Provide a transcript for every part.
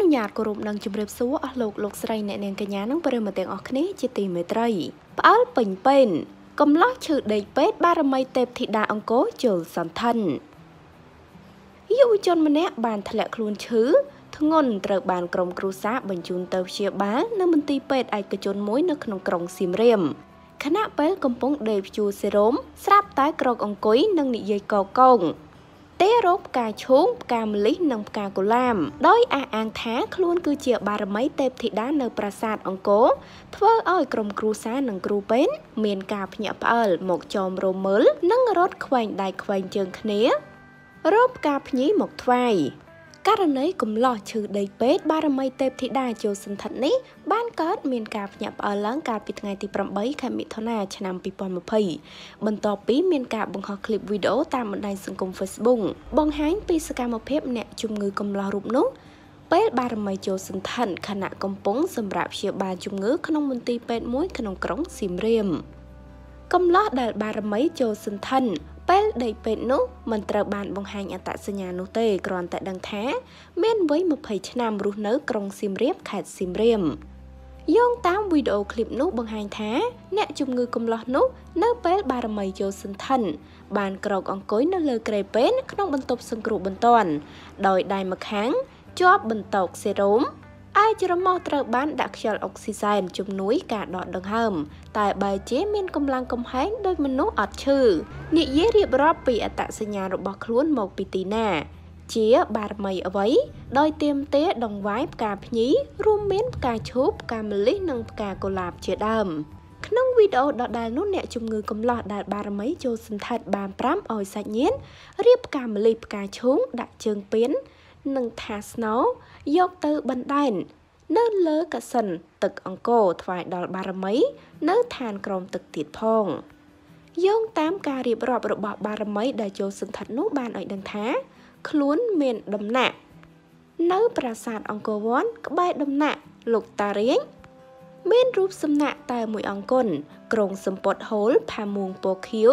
នុញ្ញាតគោរពនិងជម្រាបសួរអស់លោកលោកស្រីអ្នកនាងកញ្ញានិងប្រិយមិត្តទាំងអស់គ្នា ជាទីមេត្រីផ្អើលពេញពេនកំឡោះឈឺដេកពេតបារមីទេពធីតាអង្គរជលសន្ធិនយុវជនម្នាក់បានធ្លាក់ខ្លួនឈឺធ្ងន់ត្រូវបានក្រុមគ្រួសារបញ្ជូនទៅព្យាបាលនៅមន្ទីរពេទ្យឯកជនមួយនៅក្នុងក្រុងសៀមរាបខណៈពេលកំពុងដេកព្យួរសេរ៉ូមស្រាប់តែក្រោកអង្គុយនិងនិយាយកកកងទេរោគផ្កាឈូងផ្កាម្លិះនិងផ្កាកុលាបដោយអះអាងថាខ្លួនគឺជាបារមីទេពធីតានៅប្រាសាទអង្គរ ធ្វើឲ្យក្រុមគ្រួសារនិងគ្រូពេទ្យមានការភ្ញាក់ផ្អើល មកចោមរោមមើល និងរត់ខ្វែងដៃខ្វែងជើងគ្នារោបផ្កាភ្ញីមកថ្វាយករណីកំឡោះឈឺដីពេទ្យបារមី ទេពធីតាចូលសន្ធិដ្ឋនេះបានកើតមានការភ្ញាក់ផ្អើលឡើងកាលពីថ្ងៃទី8ខែមិថុនាឆ្នាំ2020បន្ទាប់ពី មានការបង្ហោះឃ្លីបវីដេអូតាមបណ្ដាញសង្គម Facebook បង្ហាញពីសកម្មភាពអ្នកជំងឺកំឡោះរូបនោះពេលបារមីចូលសន្ធិដ្ឋខណៈកំពុងសម្រាប់ព្យាបាលជំងឺក្នុងមន្ទីរពេទ្យមួយក្នុងក្រុងសៀមរាបកំឡោះដែលបារមីចូលសន្ធិដ្ឋពេលដីពេទ្យនោះមិនត្រូវបានបង្ហាញអត្តសញ្ញាណនោះទេគ្រាន់តែដឹងថាមានវ័យ20ឆ្នាំរស់នៅក្រុងសៀមរាបខេត្តសៀមរាបយោងតាមវីដេអូឃ្លីបនោះ បង្ហាញថា អ្នកជំងឺកំឡោះនោះ នៅពេលបារមីយោសិនថិនបានក្រោកអង្គុយនៅលើក្រេពេនក្នុងបន្ទប់សង្គ្រោះបន្ទាន់ ដោយដៃម្ខាងជាប់បន្ទោកសេរ៉ូមតែច្រមុះត្រូវបានដាក់ខ្យល់អុកស៊ីសែន ជំនួយការដកដង្ហើមតែបើជាមានកម្លាំងកំហែងដោយមនុស្សអត់ឈឺនិយាយរៀបរាប់ពីអត្តសញ្ញាណរបស់ខ្លួនមកពីទីណាជាបារមីអ្វី ដោយទៀមទេ ដងវាយផ្កាភ្ញីរួមមានផ្កាឈូកផ្កាម្លិះនិងផ្កាកុលាបជាដើមក្នុងវីដេអូដដែលនោះអ្នកជំងឺកំឡោះដែលបារមីចូលសន្តិដ្ឋបាន5ឲ្យសាច់ញៀនរៀបផ្កាម្លិះផ្កាឈូងដាក់ជើងពៀននិងថាស្នោយកទៅបណ្ដែននៅលើកសិនទឹកអង្គរថ្វាយដល់បារមី នៅឋានក្រមទឹកទៀតផងយោងតាមការរៀបរាប់របស់បារមីដែលចូលសន្ធិដ្ឋនោះបានឲ្យដឹងថា ខ្លួនមានដំណាក់នៅប្រាសាទអង្គរវ័នក្បែរដំណាក់លោកតារៀងមានរូបសំណាក់តែមួយអង្គន់ក្រងសម្ពត់ហូលផាមួងពោខៀវ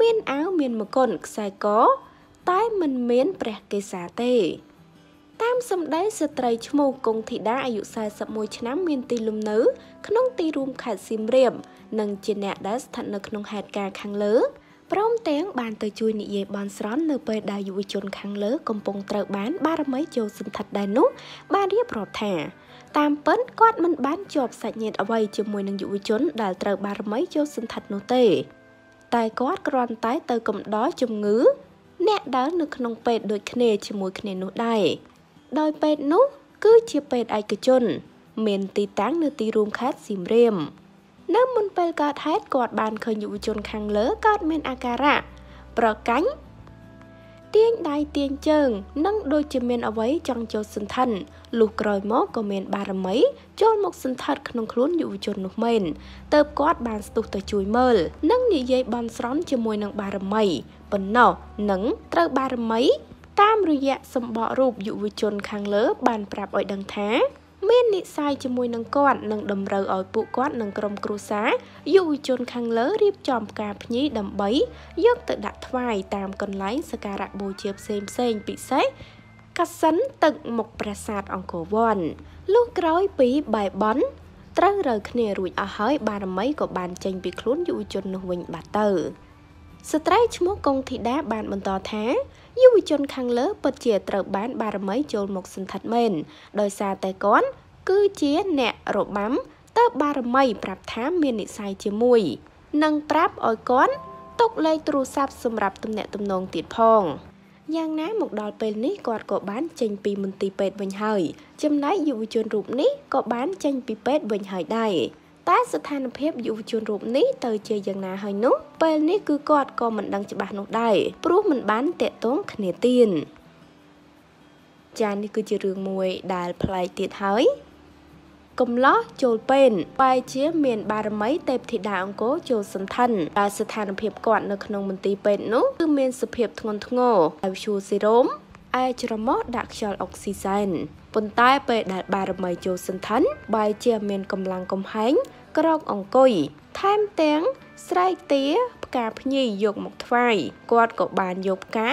មានអាវមានមកុនខ្សែក តែមិនមានព្រះកេសាទេតាមសម្ដីស្ត្រីឈ្មោះគង់ធីតាអាយុ41ឆ្នាំមានទីលំនៅក្នុងទីរួមខេត្តសៀមរាបនិងជាអ្នកដែលស្ថិតនៅក្នុងហេតុការណ៍ខាងលើព្រមទាំងបានទៅជួយនិយាយបនស្រន់នៅពេលដែលយុវជនខាងលើកំពុងត្រូវបានបារមីចូលសន្តិដ្ឋដែរនោះ បានរៀបរាប់ថា តាមពិតគាត់មិនបានជាប់សាច់ញាតិអ្វីជាមួយនឹងយុវជនដែលត្រូវបារមីចូលសន្តិដ្ឋនោះទេតែគាត់គ្រាន់តែទៅកំដរជំងឺអ្នកដែលនៅក្នុងពេទ្យដូចគ្នាជាមួយគ្នានោះដែរដោយពេទ្យនោះ គឺជាពេទ្យឯកជន មានទីតាំងនៅទីរួមខេត្តសៀមរាបនៅមុនពេលកើតហេតុគាត់បានឃើញយុវជនខាង លើកើតមាន អាការៈប្រកាញ់ទាញដៃទាញជើង និងដូចជាមានអវ័យចង់ចូលសន្ធិនលុះក្រោយមកក៏មានបារមី ចូលមកសន្ធិតក្នុងខ្លួនយុវជននោះមែនតើបគាត់បានស្ទុះទៅជួយមើលនិងនិយាយបន់ស្រន់ជាមួយនឹងបារមីប៉ុណ្ណោះនឹងត្រូវបារមីតាមរយៈសម្បករូបយុវជនខាងលើ បានប្រាប់ឲ្យដឹងថាមាននិស័យជាមួយនឹងគាត់និងតម្រូវឲ្យពួកគាត់និងក្រុមគ្រួសារយុវជនខាងលើរៀបចំផ្កាភ្ញីដើម្បីយកទៅដាក់ថ្វាយតាមកន្លែងសក្ការៈបូជាផ្សេងផ្សេងពិសេសកាសិនទឹកមុខប្រាសាទអង្គរវ័នលុះក្រោយពីបាយបន់ត្រូវរើគ្នារួចអស់ហើយបារមីក៏បានចេញពីខ្លួនយុវជននោះវិញបាត់ទៅស្ត្រីឈ្មោះកុងធីតាបានបន្តថាយុវជនខាងលើពិតជាត្រូវ បានបារមីចូលមកសន្ធិដ្ឋមែនដោយសារតែគាត់គឺជាអ្នករបាំតើបារមីប្រាប់ថាមាននិស័យជាមួយ និងប្រាប់ឲ្យគាត់ទុកលេខទូរស័ព្ទសម្រាប់ទំនាក់ទំនងទៀតផង យ៉ាងណា មកដល់ពេលនេះគាត់ក៏បានចេញពីមន្ទីរពេទ្យវិញហើយ ចំណែកយុវជនរូបនេះក៏បានចេញពីពេទ្យវិញហើយដែរតែស្ថានភាពយុវជនរូបនេះទៅជាយ៉ាងណាហើយនោះ ពេលនេះគឺគាត់ក៏មិនដឹងច្បាស់នោះដែរព្រោះមិនបានតាក់ទងគ្នាទៀតចានេះគឺជារឿងមួយដែលប្លែកទៀតហើយកំឡោះចូលពេនបែជាមានបារមីទេពធីតាអង្គរចូលសន្ធិនដែលស្ថានភាពគាត់នៅក្នុងមន្ទីរពេទ្យនោះគឺមានសភាពធ្ងន់ធ្ងរហើយឈូស៊ីរ៉ូមឯច្រមុះដាក់ខ្យល់អុកស៊ីសែនប៉ុន្តែពេលដែលបារមីជូសិនថិនបែរជាមានកម្លាំងកំហែងក្រោកអង្គុយថែមទាំងស្រែកទាផ្កាភ្ញីយកមកថ្វាយគាត់ក៏បានយកផ្កា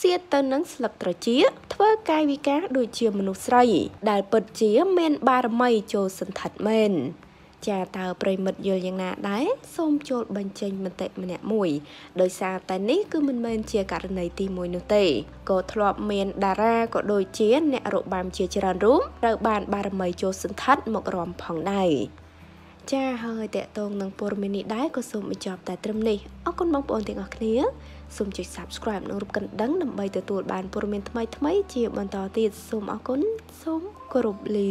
សៀតទៅនឹងស្លឹកត្រចៀកធ្វើកាយវិការដូចជាមនុស្សស្រី ដែលពិតជាមានបារមីចូលសន្តិដ្ឋមែនចាតើប្រិមិត្តយល់យ៉ាងណាដែរសូមចូលបញ្ចេញមតិម្នាក់មួយដោយសារតែនេះគឺមិនមែនជាករណីទី1នោះទេក៏ធ្លាប់មាន តារាក៏ដូចជាអ្នក របាំជាច្រើនរូបត្រូវបានបារមីចូលសន្តិដ្ឋមករំផងដែរចាហើយតកតងនឹងព័ត៌មាននេះដែរក៏សូមបញ្ចប់តែត្រឹមនេះអរគុណបងប្អូនទាំងអស់គ្នាសូមចុច Subscribe និងរូបកណ្ដឹងដើម្បីទទួលបានព័ត៌មានថ្មីៗជាបន្តទៀតសូមអរគុណសូមគោរពលា